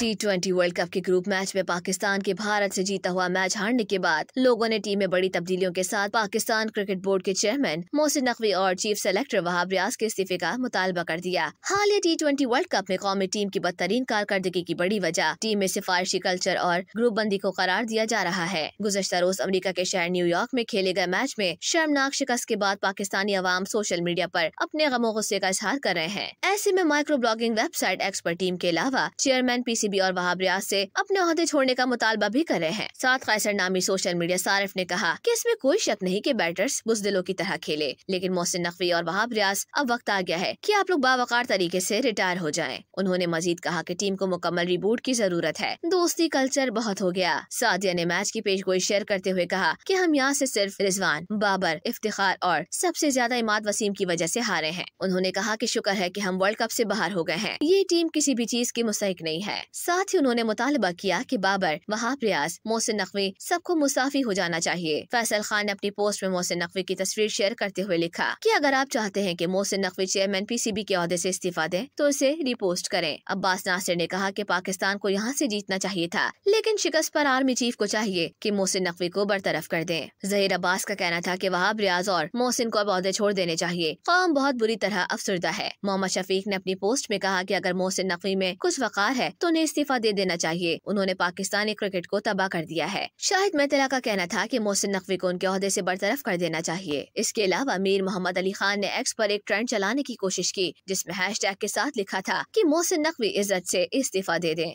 T twenty world cup के group match में पाकिस्तान के भारत से जीता हुआ मैच हारने के बाद लोगों ने टीम में बड़ी तब्दीलियों के साथ पाकिस्तान क्रिकेट बोर्ड के चेयरमैन मोहसिन नकवी और चीफ सेलेक्टर वहाब रियाज के इस्तीफे का मुतालबा कर दिया हाल ही टी ट्वेंटी वर्ल्ड कप में कौमी टीम की बदतरीन कारकर्दगी की बड़ी वजह टीम में सिफारशी कल्चर और ग्रुप बंदी को करार दिया जा रहा है गुजशत रोज अमरीका के शहर न्यूयॉर्क में खेले गए मैच में शर्मनाक शिकस्त के बाद पाकिस्तानी अवाम सोशल मीडिया आरोप अपने गमो गुस्से का इजहार कर रहे हैं ऐसे में micro blogging website expert team के अलावा चेयरमैन पी पीसीबी और वहाब रियाज से अपने अहदे छोड़ने का मुतालबा भी कर रहे हैं साथ कैसर नामी सोशल मीडिया सारिफ ने कहा कि इसमें कोई शक नहीं कि बैटर्स बुजदिलों की तरह खेले लेकिन मोहसिन नकवी और वहाब रियाज अब वक्त आ गया है कि आप लोग बावकार तरीके से रिटायर हो जाएं। उन्होंने मजीद कहा कि टीम को मुकम्मल रिबूट की जरूरत है दोस्ती कल्चर बहुत हो गया सादिया ने मैच की पेश गोई शेयर करते हुए कहा की हम यहाँ ऐसी सिर्फ रिजवान बाबर इफ्तार और सबसे ज्यादा इमाद वसीम की वजह ऐसी हारे हैं उन्होंने कहा की शुक्र है की हम वर्ल्ड कप ऐसी बाहर हो गए हैं ये टीम किसी भी चीज की मुस्क नहीं है साथ ही उन्होंने मुतालबा किया कि बाबर वहा प्रयास मोहसिन नकवी सबको मुसाफी हो जाना चाहिए फैसल खान ने अपनी पोस्ट में मोहसिन नकवी की तस्वीर शेयर करते हुए लिखा कि अगर आप चाहते हैं कि मोहसिन नकवी चेयरमैन पीसीबी के अहदे से इस्तीफा दें तो इसे रिपोस्ट करें अब्बास नासिर ने कहा कि पाकिस्तान को यहाँ ऐसी जीतना चाहिए था लेकिन शिकस्त आरोप आर्मी चीफ को चाहिए की मोहसिन नकवी को बरतरफ कर दे जहीर अब्बास का कहना था की वहाब रियाज और मोहसिन को अब अहदे छोड़ देने चाहिए कौम बहुत बुरी तरह अफसरदा है मोहम्मद शफीक ने अपनी पोस्ट में कहा की अगर मोहसिन नकवी में कुछ वकार है तो उन्हें इस्तीफा दे देना चाहिए उन्होंने पाकिस्तानी क्रिकेट को तबाह कर दिया है शाहिद मेहतला का कहना था की मोहसिन नकवी को उनके अहदे ऐसी बरतरफ कर देना चाहिए इसके अलावा मीर मोहम्मद अली खान ने एक्स आरोप एक ट्रेंड चलाने की कोशिश की जिसमे हैश के साथ लिखा था की मोहसिन नकवी इज्जत ऐसी इस्तीफा दे दें